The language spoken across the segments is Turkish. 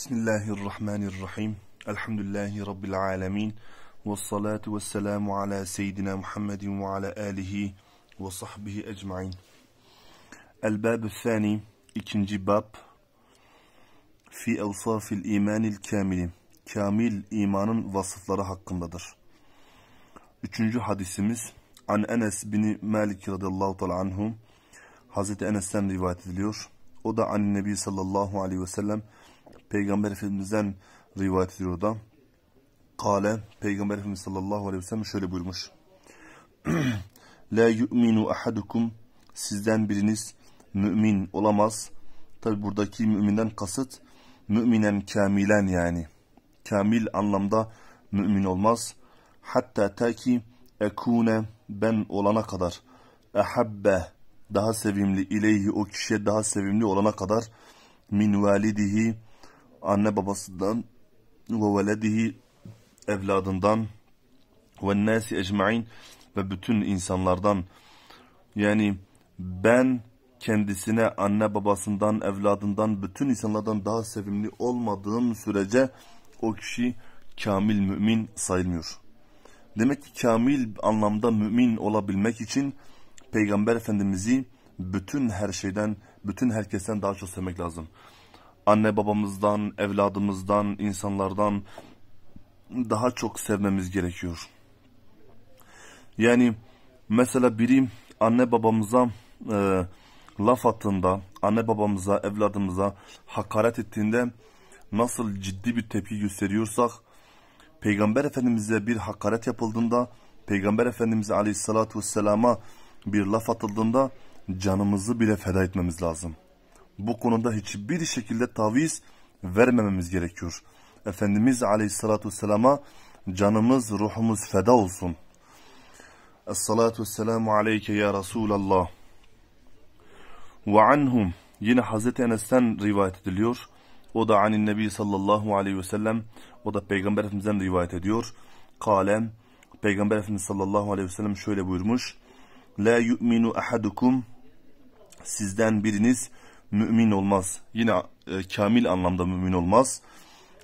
Bismillahirrahmanirrahim. Elhamdülillahi Rabbil alemin. Ve salatu ve selamu ala seyyidina Muhammedin ve ala alihi ve sahbihi ecmain. El-Bab-ı Thani, ikinci bab. Fi evsafil imanil kamili. Kamil imanın vasıfları hakkındadır. Üçüncü hadisimiz. An Enes bin Malik radıyallahu ta'ala anhu. Hazreti Enes'ten rivayet ediliyor. O da an Nebi sallallahu aleyhi ve sellem. Peygamber Efendimiz'den rivayet ediyor da. Kale Peygamber Efendimiz sallallahu aleyhi ve sellem şöyle buyurmuş. La yu'minu ahadukum sizden biriniz mümin olamaz. Tabi buradaki müminden kasıt müminen kamilen yani. Kamil anlamda mümin olmaz. Hatta ta ki ekune ben olana kadar ehabbe daha sevimli ileyhi o kişiye daha sevimli olana kadar min validihi anne babasından ve veledihi evladından ve nasi ecmain ve bütün insanlardan yani ben kendisine anne babasından evladından bütün insanlardan daha sevimli olmadığım sürece o kişi kamil mümin sayılmıyor. Demek ki kamil anlamda mümin olabilmek için Peygamber Efendimiz'i bütün her şeyden, bütün herkesten daha çok sevmek lazım anne babamızdan, evladımızdan, insanlardan daha çok sevmemiz gerekiyor. Yani mesela biri anne babamıza e, laf attığında, anne babamıza, evladımıza hakaret ettiğinde nasıl ciddi bir tepki gösteriyorsak, Peygamber Efendimiz'e bir hakaret yapıldığında, Peygamber Efendimiz Aleyhisselatü Vesselam'a bir laf atıldığında canımızı bile feda etmemiz lazım bu konuda hiçbir şekilde taviz vermememiz gerekiyor. Efendimiz Aleyhisselatü Vesselam'a canımız ruhumuz feda olsun. Esselatu Vesselamu Aleyke Ya Resulallah. Ve anhum yine Hazreti Enes'ten rivayet ediliyor. O da anin Nebi sallallahu aleyhi ve sellem o da Peygamber Efendimiz'den rivayet ediyor. Kalem Peygamber Efendimiz sallallahu aleyhi ve sellem şöyle buyurmuş. La yu'minu ahadukum sizden biriniz mümin olmaz. Yine e, kamil anlamda mümin olmaz.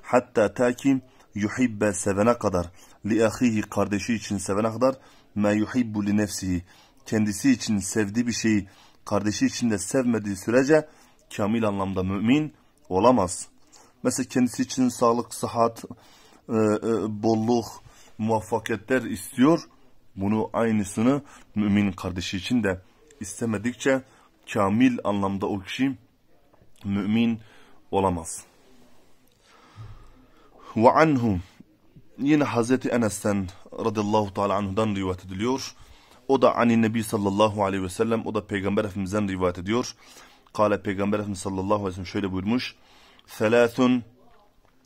Hatta ta ki yuhibbe sevene kadar li ahihi kardeşi için sevene kadar me yuhibbu li nefsihi kendisi için sevdiği bir şeyi kardeşi için de sevmediği sürece kamil anlamda mümin olamaz. Mesela kendisi için sağlık, sıhhat, e, e, bolluk, muvaffakiyetler istiyor. Bunu aynısını mümin kardeşi için de istemedikçe kamil anlamda o kişi mümin olamaz. Ve anhum yine Hazreti Enes'ten radıyallahu taala anhudan rivayet ediliyor. O da ani Nebi sallallahu aleyhi ve sellem o da Peygamber Efendimiz'den rivayet ediyor. Kale Peygamber Efendimiz sallallahu aleyhi ve sellem şöyle buyurmuş. Selasun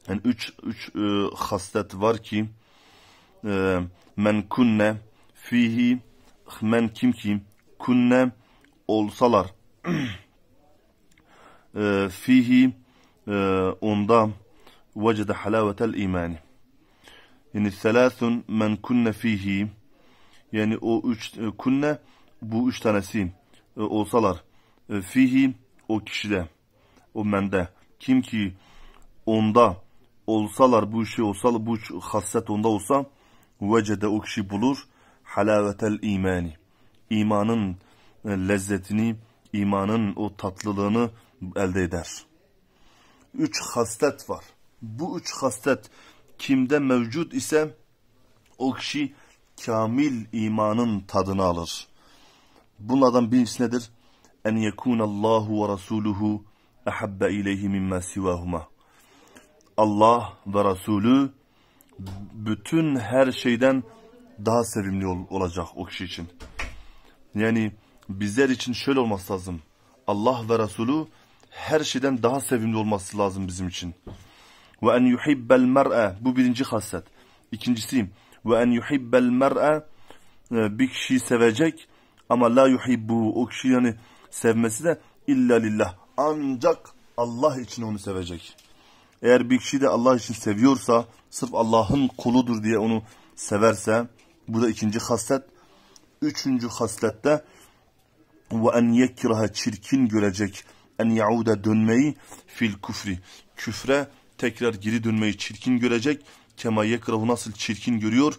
yani üç, üç e, haslet var ki e, men kunne fihi men kim kim kunne olsalar e, fihi e, onda vecede halavetel imani yani selasun men kunne fihi yani o üç e, kunne bu üç tanesi e, olsalar e, fihi o kişide o mende kim ki onda olsalar bu şey olsa bu hasset onda olsa vecede o kişi bulur halavetel imani imanın e, lezzetini, imanın o tatlılığını elde eder. Üç haslet var. Bu üç haslet kimde mevcut ise o kişi kamil imanın tadını alır. Bunlardan birisi nedir? En yekunallahu ve rasuluhu ahabbe ileyhi mimma sivahuma. Allah ve Resulü bütün her şeyden daha sevimli ol olacak o kişi için. Yani bizler için şöyle olması lazım. Allah ve Resulü her şeyden daha sevimli olması lazım bizim için. Ve en yuhibbel mer'e bu birinci hasret. İkincisi ve en yuhibbel mer'e e, bir kişiyi sevecek ama la yuhibbu o kişi yani sevmesi de illa lillah. Ancak Allah için onu sevecek. Eğer bir kişi de Allah için seviyorsa sırf Allah'ın kuludur diye onu severse bu da ikinci haslet. Üçüncü haslette ve en yekraha çirkin görecek en yauda dönmeyi fil küfri. Küfre tekrar geri dönmeyi çirkin görecek. Kema yekrahu nasıl çirkin görüyor?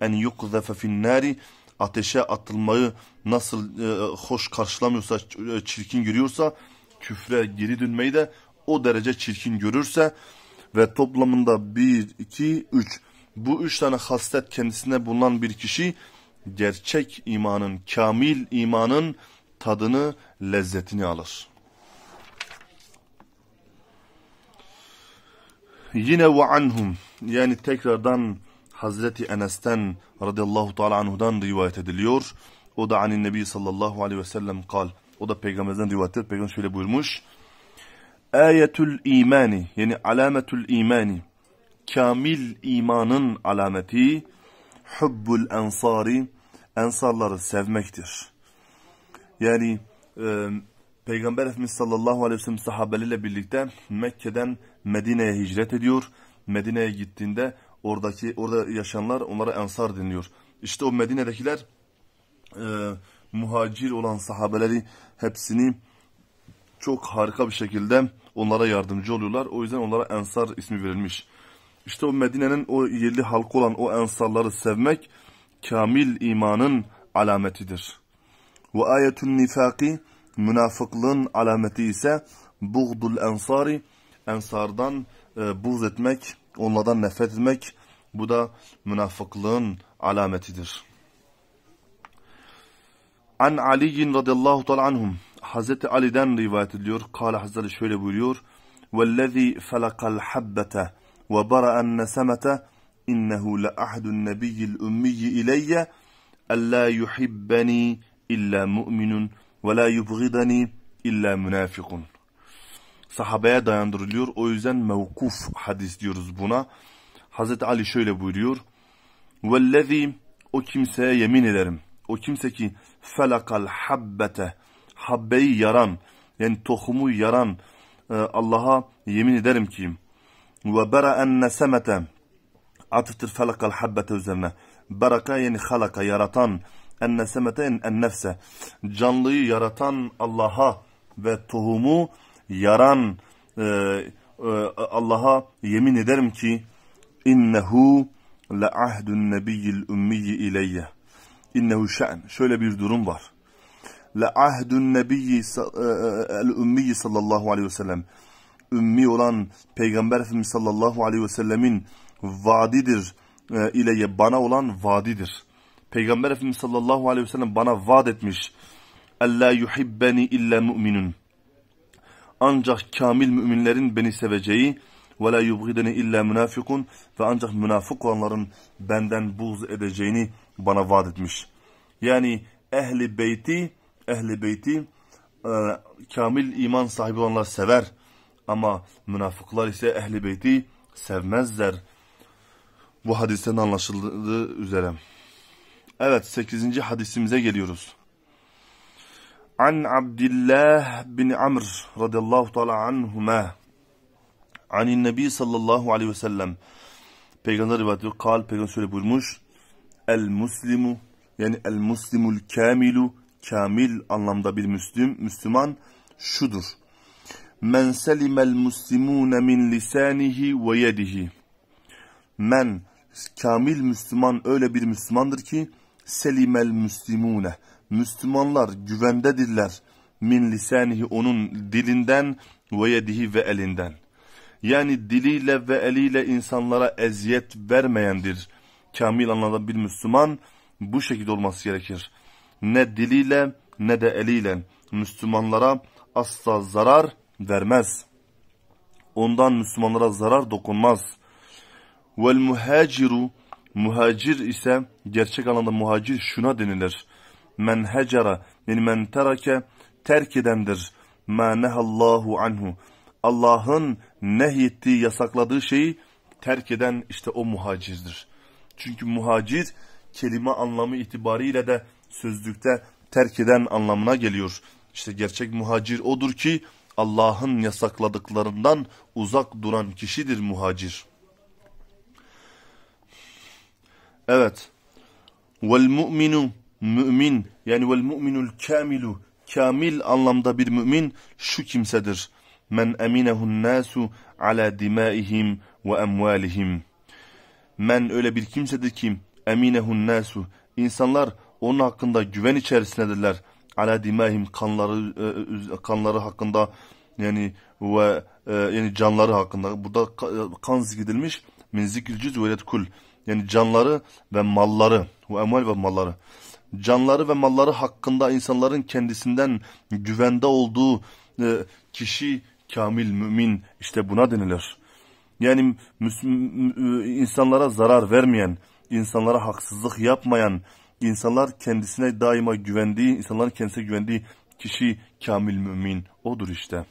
En yukzefe fin nari ateşe atılmayı nasıl e, hoş karşılamıyorsa, e, çirkin görüyorsa küfre geri dönmeyi de o derece çirkin görürse ve toplamında bir, iki, üç bu üç tane haslet kendisine bulunan bir kişi gerçek imanın, kamil imanın tadını, lezzetini alır. Yine ve anhum yani tekrardan Hazreti Enes'ten radıyallahu teala anhudan rivayet ediliyor. O da anin nebi sallallahu aleyhi ve sellem kal. O da peygamberden rivayet ediyor. Peygamber şöyle buyurmuş. Ayetül imani yani alametül imani kamil imanın alameti hubbul ensari ensarları sevmektir. Yani e, Peygamber Efendimiz sallallahu aleyhi ve sellem sahabeleriyle birlikte Mekke'den Medine'ye hicret ediyor. Medine'ye gittiğinde oradaki orada yaşayanlar onlara ensar deniliyor. İşte o Medine'dekiler e, muhacir olan sahabeleri hepsini çok harika bir şekilde onlara yardımcı oluyorlar. O yüzden onlara ensar ismi verilmiş. İşte o Medine'nin o yerli halkı olan o ensarları sevmek kamil imanın alametidir. Ve ayetun nifaki münafıklığın alameti ise buğdul ensari ensardan e, buğz etmek, onlardan nefret etmek bu da münafıklığın alametidir. An Ali radıyallahu ta'ala anhum Hazreti Ali'den rivayet ediliyor. Kale Hazretleri şöyle buyuruyor. وَالَّذ۪ي فَلَقَ الْحَبَّةَ وَبَرَأَ النَّسَمَةَ إِنَّهُ لَأَحْدُ النَّبِيِّ الْأُمِّيِّ اِلَيَّ أَلَّا يُحِبَّنِي illa mu'minun ve la yubghidani illa münafikun. Sahabeye dayandırılıyor. O yüzden mevkuf hadis diyoruz buna. Hazreti Ali şöyle buyuruyor. Vellezî o kimseye yemin ederim. O kimse ki felakal habbete habbeyi yaran yani tohumu yaran e, Allah'a yemin ederim ki ve bera'en nesemete atıftır felakal habbete üzerine. Baraka yani halaka yaratan enne semeten en nefse. Canlıyı yaratan Allah'a ve tohumu yaran e, e, Allah'a yemin ederim ki innehu le ahdun nebiyyil ummiyyi ileyye. İnnehu şe'n. Şöyle bir durum var. Le ahdun nebiyyi e, e, el ummiyyi sallallahu aleyhi ve sellem. Ümmi olan Peygamber Efendimiz sallallahu aleyhi ve sellemin vaadidir. E, ileye bana olan vaadidir. Peygamber Efendimiz sallallahu aleyhi ve sellem bana vaat etmiş. Ella yuhibbeni illa mu'minun. Ancak kamil müminlerin beni seveceği ve la yubghideni illa münafikun ve ancak münafık olanların benden buğz edeceğini bana vaat etmiş. Yani ehli beyti, ehli beyti e, kamil iman sahibi olanlar sever ama münafıklar ise ehli beyti sevmezler. Bu hadisten anlaşıldığı üzere. Evet 8. hadisimize geliyoruz. An Abdullah bin Amr radıyallahu teala anhuma Anin Nebi sallallahu aleyhi ve sellem Peygamber rivayet ediyor. Kal Peygamber şöyle buyurmuş. El muslimu yani el muslimul kamilu kamil anlamda bir müslim Müslüman şudur. Men selimel muslimune min lisanihi ve yedihi. Men kamil Müslüman öyle bir Müslümandır ki selimel müslimune. Müslümanlar güvendedirler. Min lisanihi onun dilinden ve yedihi ve elinden. Yani diliyle ve eliyle insanlara eziyet vermeyendir. Kamil anlamda bir Müslüman bu şekilde olması gerekir. Ne diliyle ne de eliyle Müslümanlara asla zarar vermez. Ondan Müslümanlara zarar dokunmaz. Vel muhaciru Muhacir ise gerçek anlamda muhacir şuna denilir. Men hecara yani men terake terk edendir. Ma nehallahu anhu. Allah'ın nehyettiği, yasakladığı şeyi terk eden işte o muhacirdir. Çünkü muhacir kelime anlamı itibariyle de sözlükte terk eden anlamına geliyor. İşte gerçek muhacir odur ki Allah'ın yasakladıklarından uzak duran kişidir muhacir.'' Evet. Vel mu'minu mümin yani vel mu'minul kamilu kamil anlamda bir mümin şu kimsedir. Men eminehun nasu ala dimaihim ve emvalihim. Men öyle bir kimsedir ki eminehun nasu insanlar onun hakkında güven içerisindedirler. Ala dimahim kanları e, e, kanları hakkında yani ve e, yani canları hakkında burada kan zikredilmiş min zikril cüz ve kul yani canları ve malları bu emval ve malları canları ve malları hakkında insanların kendisinden güvende olduğu e, kişi kamil mümin işte buna denilir. Yani e, insanlara zarar vermeyen, insanlara haksızlık yapmayan, insanlar kendisine daima güvendiği, insanların kendisine güvendiği kişi kamil mümin odur işte.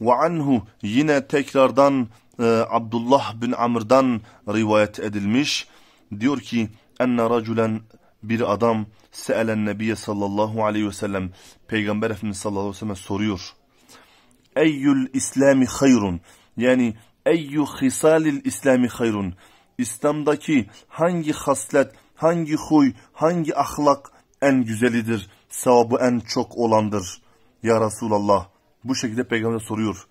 Ve anhu yine tekrardan e, Abdullah bin Amr'dan rivayet edilmiş. Diyor ki enne raculen bir adam seelen nebiye sallallahu aleyhi ve sellem peygamber efendimiz sallallahu aleyhi ve sellem soruyor. Eyyül İslami hayrun yani eyyü hisalil İslami hayrun İslam'daki hangi haslet, hangi huy, hangi ahlak en güzelidir, sevabı en çok olandır. Ya Resulallah bu şekilde peygamber soruyor.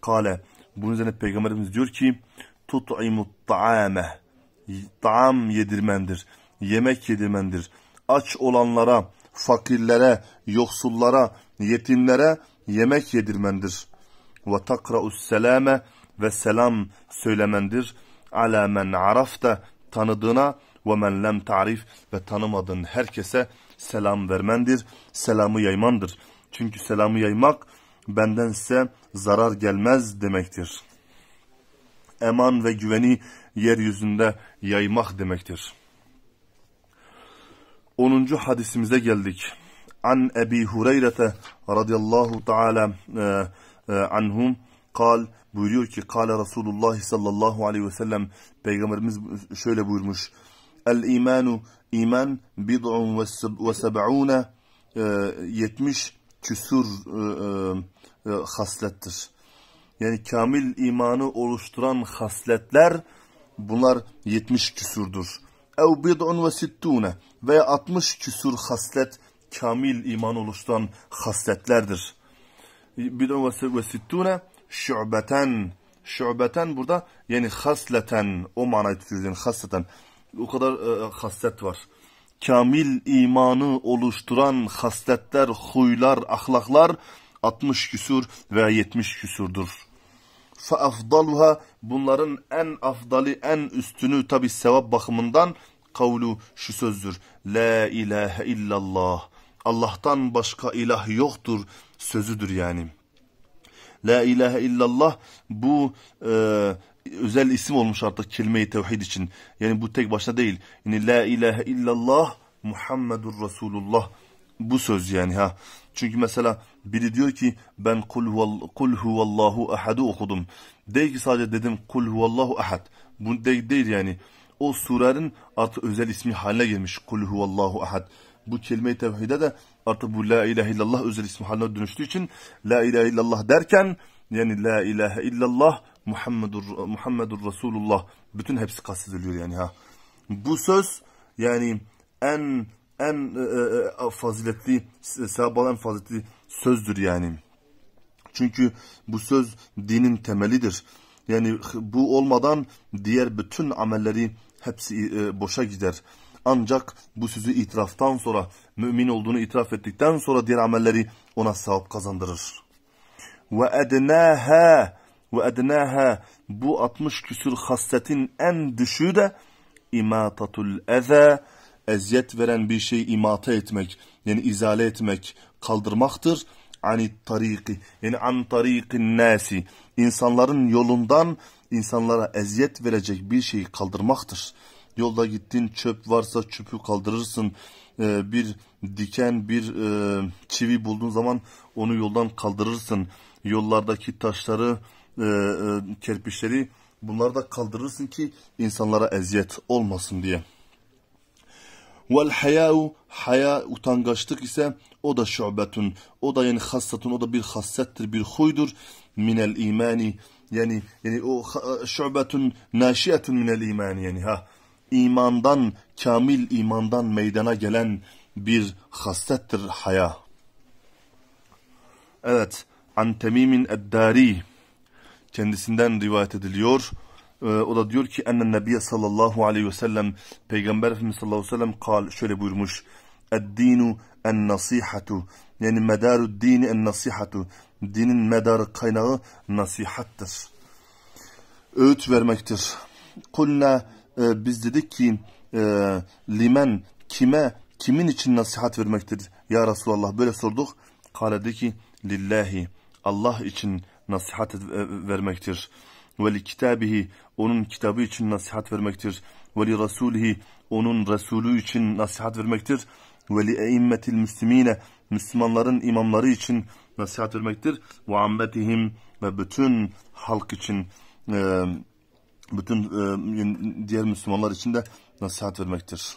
Kale bunun üzerine Peygamberimiz diyor ki tut'imut ta'ame taam yedirmendir. Yemek yedirmendir. Aç olanlara, fakirlere, yoksullara, yetimlere yemek yedirmendir. Ve takra'us selame ve selam söylemendir. Ala men arafta tanıdığına ve men lem tarif ve tanımadığın herkese selam vermendir. Selamı yaymandır. Çünkü selamı yaymak benden size zarar gelmez demektir. Eman ve güveni yeryüzünde yaymak demektir. 10. hadisimize geldik. An Ebi Hureyre'te radıyallahu taala e, e, anhum kal buyuruyor ki kal Resulullah sallallahu aleyhi ve sellem peygamberimiz şöyle buyurmuş. El imanu iman bid'un ve seb'une 70 küsur e, e, e, haslettir. Yani kamil imanı oluşturan hasletler bunlar 70 küsurdur. Ev bid'un ve sittune veya 60 küsur haslet kamil iman oluşturan hasletlerdir. Bid'un ve sittune şu'beten şu'beten burada yani hasleten o manayı tutuyoruz yani hasleten o kadar e, e, haslet var kamil imanı oluşturan hasletler, huylar, ahlaklar 60 küsur veya 70 küsurdur. فَاَفْضَلُهَا Bunların en afdali, en üstünü tabi sevap bakımından kavlu şu sözdür. La ilahe illallah. Allah'tan başka ilah yoktur sözüdür yani. La ilahe illallah bu e, özel isim olmuş artık kelime-i tevhid için. Yani bu tek başına değil. Yani la ilahe illallah Muhammedur Resulullah bu söz yani ha. Çünkü mesela biri diyor ki ben kul, huval, kul huvallahu ahadu okudum. Değil ki sadece dedim kul huvallahu ahad. Bu değil, değil yani. O surenin artık özel ismi haline gelmiş. Kul huvallahu ahad. Bu kelime-i tevhide de artık bu la ilahe illallah özel ismi haline dönüştüğü için la ilahe illallah derken yani la ilahe illallah Muhammedur, Muhammedur Resulullah bütün hepsi kastediliyor yani ha. Bu söz yani en en e, e, e faziletli sahabaların faziletli sözdür yani. Çünkü bu söz dinin temelidir. Yani bu olmadan diğer bütün amelleri hepsi e, boşa gider. Ancak bu sözü itiraftan sonra, mümin olduğunu itiraf ettikten sonra diğer amelleri ona sevap kazandırır. Ve ednâhâ ve ednâhâ bu 60 küsür hassetin en düşüğü de imatatul eza eziyet veren bir şey imata etmek yani izale etmek kaldırmaktır ani tariki yani an tarikin nasi insanların yolundan insanlara eziyet verecek bir şeyi kaldırmaktır. Yolda gittin çöp varsa çöpü kaldırırsın. Ee, bir diken, bir e, çivi bulduğun zaman onu yoldan kaldırırsın. Yollardaki taşları e, e, kerpiçleri bunları da kaldırırsın ki insanlara eziyet olmasın diye. Vel hayau haya utangaçlık ise o da şubetun o da yani hassatun o da bir hassettir bir huydur minel imani yani yani o şubetun naşiyetun minel imani yani ha imandan kamil imandan meydana gelen bir hassettir haya. Evet. An Temim'in Eddari kendisinden rivayet ediliyor. Ee, o da diyor ki ennen nebiye sallallahu aleyhi ve sellem peygamber efendimiz sallallahu aleyhi ve sellem kal şöyle buyurmuş. Eddinu en nasihatu yani medarü dini en nasihatu dinin medarı kaynağı nasihattır. Öğüt vermektir. Kulna e, biz dedik ki e, limen kime kimin için nasihat vermektir ya Resulallah böyle sorduk. Kale ki lillahi Allah için nasihat e, vermektir. Ve li kitabihi onun kitabı için nasihat vermektir. Ve li rasulihi onun Resulü için nasihat vermektir. Ve li eimmetil müslimine Müslümanların imamları için nasihat vermektir. Ve ammetihim ve bütün halk için e, bütün e, diğer Müslümanlar için de nasihat vermektir.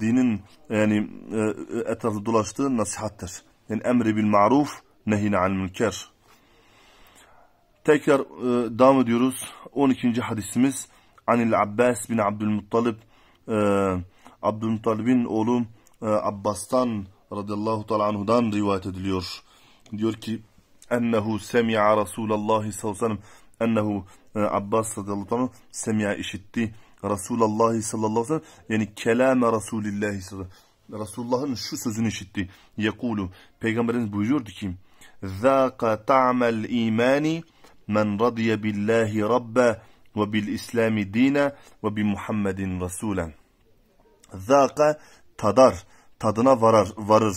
Dinin yani e, etrafı dolaştığı nasihattir. Yani emri bil maruf nehine al münker. Tekrar e, devam ediyoruz. 12. hadisimiz Anil Abbas bin Abdülmuttalib e, Abdülmuttalib'in oğlu e, Abbas'tan radıyallahu ta'ala anhudan rivayet ediliyor. Diyor ki ennehu semi'a Resulallah sallallahu aleyhi ve sellem ennehu e, Abbas radıyallahu anh semi'a işitti Resulallah sallallahu aleyhi ve sellem yani kelame Resulillah sallallahu Resulullah'ın şu sözünü işitti. Yekulu peygamberimiz buyuruyordu ki zâka ta'mel imani men radiye billahi rabbe ve bil İslami dine ve bi Muhammedin rasulen. Zâke tadar, tadına varar, varır.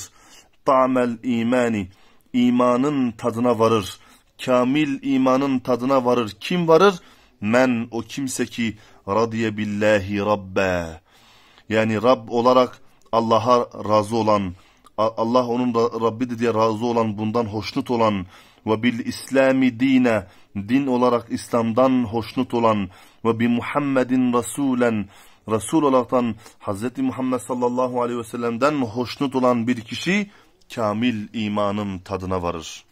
Ta'mel imani, imanın tadına varır. Kamil imanın tadına varır. Kim varır? Men o kimse ki radiye billahi rabbe. Yani Rab olarak Allah'a razı olan, Allah onun Rabbidir diye razı olan, bundan hoşnut olan ve bil İslami dine, din olarak İslam'dan hoşnut olan ve bi Muhammedin Resulen, Resul olaraktan Hz. Muhammed sallallahu aleyhi ve sellem'den hoşnut olan bir kişi kamil imanın tadına varır.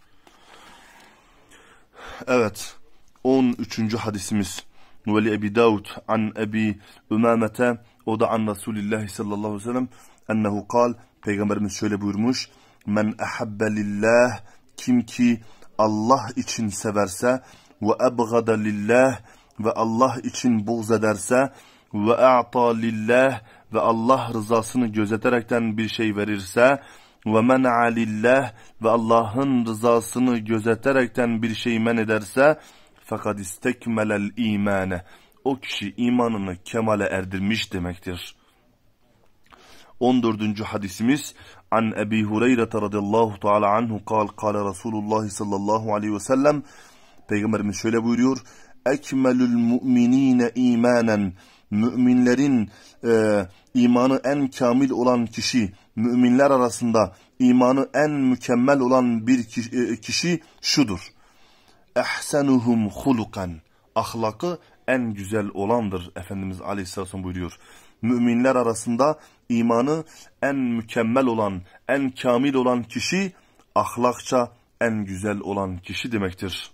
Evet, 13. hadisimiz. Veli Ebi Davud an Ebi Ümamete, o da an Resulullah sallallahu aleyhi ve sellem, ennehu kal, Peygamberimiz şöyle buyurmuş. Men ahabbe lillah kim ki Allah için severse ve abgada lillah ve Allah için buğz ederse ve a'ta lillah ve Allah rızasını gözeterekten bir şey verirse ve men'a lillah ve Allah'ın rızasını gözeterekten bir şey men ederse fakat istekmelel imane o kişi imanını kemale erdirmiş demektir. 14. hadisimiz an Ebi Hureyre radıyallahu taala anhu kal kale Resulullah sallallahu aleyhi ve sellem Peygamberimiz şöyle buyuruyor ekmelül mu'minine imanen müminlerin e, imanı en kamil olan kişi müminler arasında imanı en mükemmel olan bir kişi, e, kişi şudur ehsenuhum hulukan ahlakı en güzel olandır Efendimiz Aleyhisselam buyuruyor müminler arasında imanı en mükemmel olan, en kamil olan kişi, ahlakça en güzel olan kişi demektir.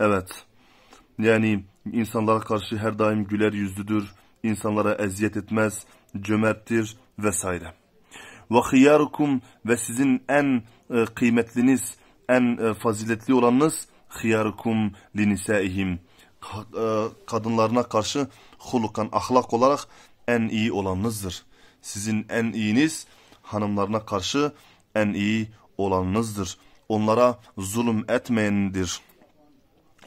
Evet, yani insanlara karşı her daim güler yüzlüdür, insanlara eziyet etmez, cömerttir vesaire. Ve hıyarukum ve sizin en e, kıymetliniz, en e, faziletli olanınız hıyarukum linisaihim. E, kadınlarına karşı hulukan ahlak olarak en iyi olanınızdır. Sizin en iyiniz hanımlarına karşı en iyi olanınızdır. Onlara zulüm etmeyendir.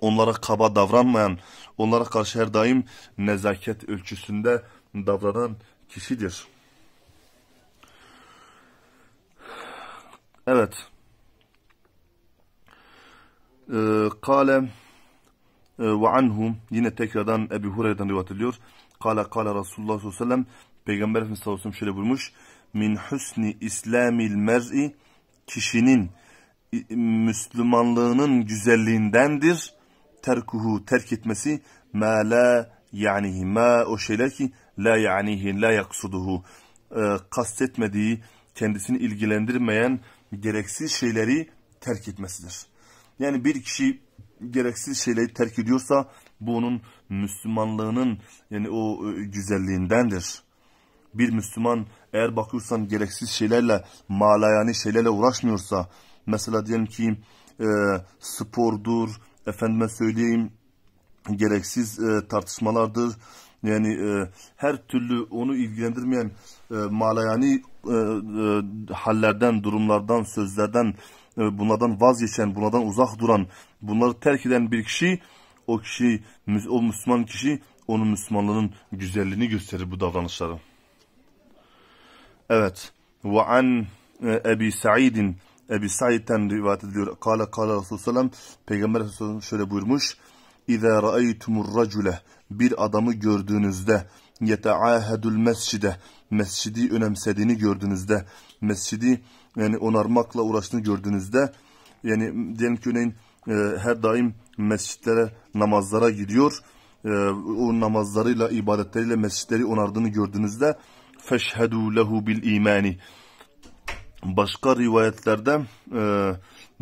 Onlara kaba davranmayan, onlara karşı her daim nezaket ölçüsünde davranan kişidir. Evet. Ee, kale e, ve anhum yine tekrardan Ebu Hureyre'den rivayet ediliyor. Kale kale Resulullah sallallahu aleyhi ve sellem Peygamber Efendimiz sallallahu aleyhi ve sellem şöyle buyurmuş. Min husni islamil mer'i kişinin Müslümanlığının güzelliğindendir. Terkuhu terk etmesi ma la yanihi ma o şeyler ki la yanihi la yaksuduhu e, ee, kastetmediği kendisini ilgilendirmeyen gereksiz şeyleri terk etmesidir. Yani bir kişi gereksiz şeyleri terk ediyorsa bu onun Müslümanlığının yani o e, güzelliğindendir. Bir Müslüman eğer bakıyorsan gereksiz şeylerle, malayani şeylerle uğraşmıyorsa, mesela diyelim ki e, spordur, efendime söyleyeyim, gereksiz e, tartışmalardır. Yani e, her türlü onu ilgilendirmeyen e, malayani e, e, hallerden, durumlardan, sözlerden, e, bunlardan vazgeçen, bunlardan uzak duran, bunları terk eden bir kişi o kişi, o Müslüman kişi onun Müslümanlığının güzelliğini gösterir bu davranışları. Evet. Ve an e, Ebi Sa'idin Ebi Sa'id'den rivayet ediliyor. Kale kale Resulü Sellem Peygamber şöyle buyurmuş. İzâ ra'eytumur racule bir adamı gördüğünüzde yeteahedül mescide mescidi önemsediğini gördüğünüzde mescidi yani onarmakla uğraştığını gördüğünüzde yani diyelim ki örneğin e, her daim mescitlere, namazlara gidiyor. E, o namazlarıyla, ibadetleriyle mescitleri onardığını gördüğünüzde feşhedû lehu bil imani. Başka rivayetlerde e,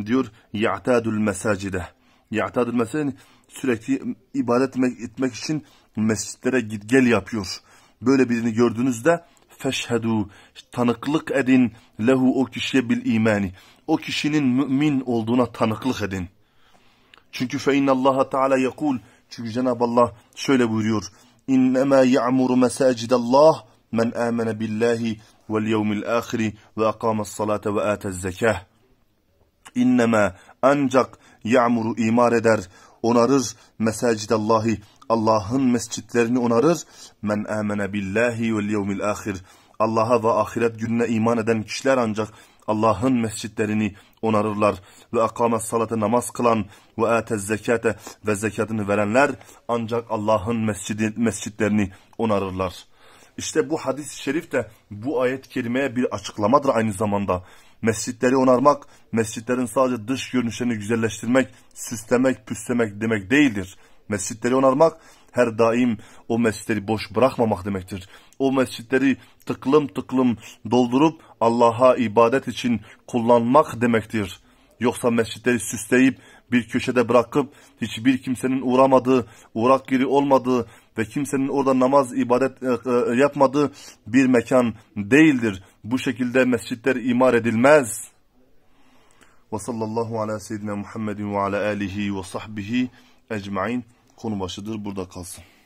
diyor ya'tadul mesacide. Ya'tadul mesacide sürekli ibadet etmek, için mescitlere git gel yapıyor. Böyle birini gördüğünüzde feşhedû tanıklık edin lehu o kişiye bil imani. O kişinin mümin olduğuna tanıklık edin. Çünkü fe innallaha teala yakul. Çünkü Cenab-ı Allah şöyle buyuruyor. İnnemâ ya'muru mesacidallah men amene billahi vel yevmil ahiri ve akames salate ve atez zekah. İnnemâ ancak ya'muru imar eder, onarır mesacidallahi. Allah'ın mescitlerini onarır. Men amene billahi vel yevmil ahir. Allah'a ve ahiret gününe iman eden kişiler ancak Allah'ın mescitlerini onarırlar. Ve akamet salatı namaz kılan ve etez zekate ve zekatını verenler ancak Allah'ın mescidi, mescitlerini onarırlar. İşte bu hadis-i şerif de bu ayet kelimeye bir açıklamadır aynı zamanda. Mescitleri onarmak, mescitlerin sadece dış görünüşlerini güzelleştirmek, süslemek, püslemek demek değildir. Mescitleri onarmak, her daim o mescitleri boş bırakmamak demektir. O mescitleri tıklım tıklım doldurup Allah'a ibadet için kullanmak demektir. Yoksa mescitleri süsleyip bir köşede bırakıp hiçbir kimsenin uğramadığı, uğrak yeri olmadığı ve kimsenin orada namaz ibadet e, e, yapmadığı bir mekan değildir. Bu şekilde mescitler imar edilmez. Ve sallallahu ala seyyidina Muhammedin ve ala alihi ve sahbihi ecmain konu başıdır burada kalsın.